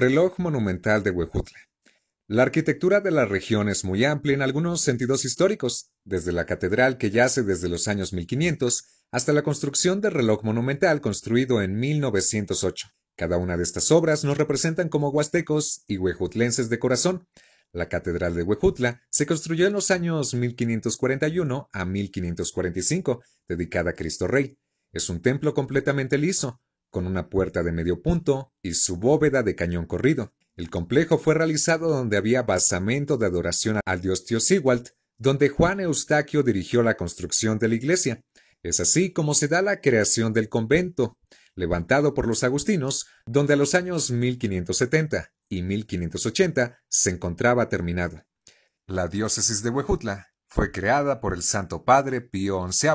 Reloj monumental de Huejutla. La arquitectura de la región es muy amplia en algunos sentidos históricos, desde la catedral que yace desde los años 1500 hasta la construcción del reloj monumental construido en 1908. Cada una de estas obras nos representan como huastecos y huejutlenses de corazón. La Catedral de Huejutla se construyó en los años 1541 a 1545, dedicada a Cristo Rey. Es un templo completamente liso, con una puerta de medio punto y su bóveda de cañón corrido. El complejo fue realizado donde había basamento de adoración al dios Sigwald, donde Juan Eustaquio dirigió la construcción de la iglesia. Es así como se da la creación del convento, levantado por los agustinos, donde a los años 1570 y 1580 se encontraba terminado. La diócesis de Huejutla fue creada por el Santo Padre Pío XI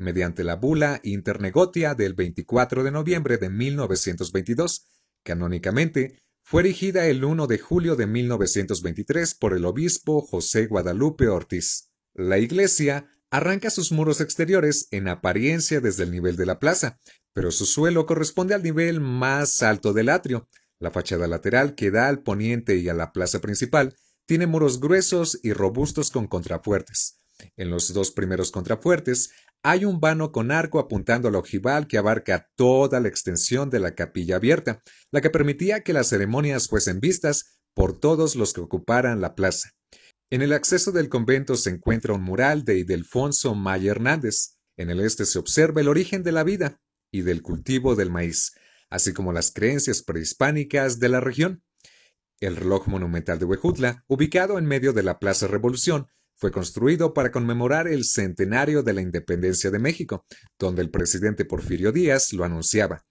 mediante la bula Internegotia del 24 de noviembre de 1922, canónicamente fue erigida el 1 de julio de 1923 por el obispo José Guadalupe Ortiz. La iglesia arranca sus muros exteriores en apariencia desde el nivel de la plaza, pero su suelo corresponde al nivel más alto del atrio. La fachada lateral que da al poniente y a la plaza principal tiene muros gruesos y robustos con contrafuertes. En los dos primeros contrafuertes hay un vano con arco apuntando al ojival que abarca toda la extensión de la capilla abierta, la que permitía que las ceremonias fuesen vistas por todos los que ocuparan la plaza. En el acceso del convento se encuentra un mural de Idelfonso Maya Hernández. En el este se observa el origen de la vida y del cultivo del maíz, así como las creencias prehispánicas de la región. El reloj monumental de Huejutla, ubicado en medio de la Plaza Revolución, fue construido para conmemorar el centenario de la independencia de México, donde el presidente Porfirio Díaz lo anunciaba.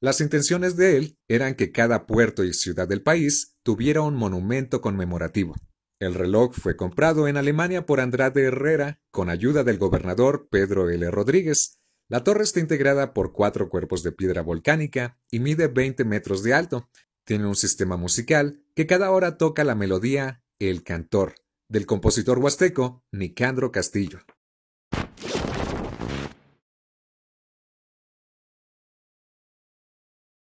Las intenciones de él eran que cada puerto y ciudad del país tuviera un monumento conmemorativo. El reloj fue comprado en Alemania por Andrade Herrera con ayuda del gobernador Pedro L. Rodríguez. La torre está integrada por cuatro cuerpos de piedra volcánica y mide 20 metros de alto. Tiene un sistema musical que cada hora toca la melodía El Cantor, del compositor huasteco Nicandro Castillo.